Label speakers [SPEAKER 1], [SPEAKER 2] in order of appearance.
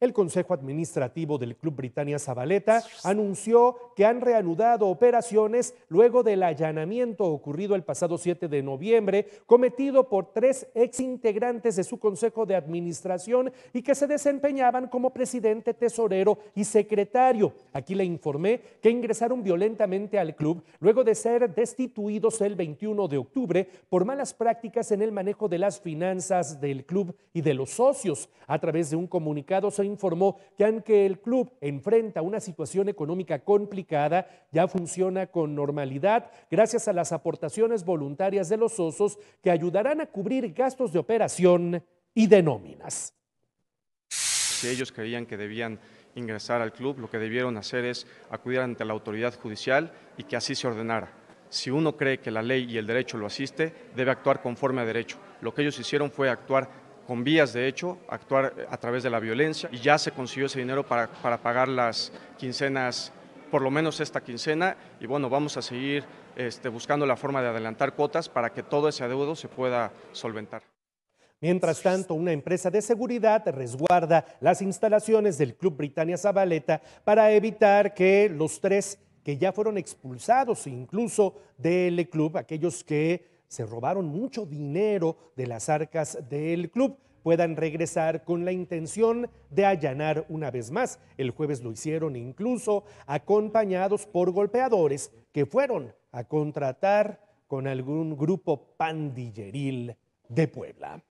[SPEAKER 1] El Consejo Administrativo del Club Britannia Zabaleta anunció que han reanudado operaciones luego del allanamiento ocurrido el pasado 7 de noviembre, cometido por tres exintegrantes de su Consejo de Administración y que se desempeñaban como presidente, tesorero y secretario. Aquí le informé que ingresaron violentamente al club luego de ser destituidos el 21 de octubre por malas prácticas en el manejo de las finanzas del club y de los socios. A través de un comunicado se informó que aunque el club enfrenta una situación económica complicada, ya funciona con normalidad gracias a las aportaciones voluntarias de los osos que ayudarán a cubrir gastos de operación y de nóminas.
[SPEAKER 2] Si ellos creían que debían ingresar al club, lo que debieron hacer es acudir ante la autoridad judicial y que así se ordenara. Si uno cree que la ley y el derecho lo asiste, debe actuar conforme a derecho. Lo que ellos hicieron fue actuar con vías de hecho, actuar eh, a través de la violencia y ya se consiguió ese dinero para, pagar las quincenas, por lo menos esta quincena, y bueno, vamos a seguir este, buscando la forma de adelantar cuotas para que todo ese adeudo se pueda solventar.
[SPEAKER 1] Mientras tanto, una empresa de seguridad resguarda las instalaciones del Club Britannia Zabaleta para evitar que los tres que ya fueron expulsados, incluso del club, aquellos que se robaron mucho dinero de las arcas del club puedan regresar con la intención de allanar una vez más. El jueves lo hicieron incluso acompañados por golpeadores que fueron a contratar con algún grupo pandilleril de Puebla.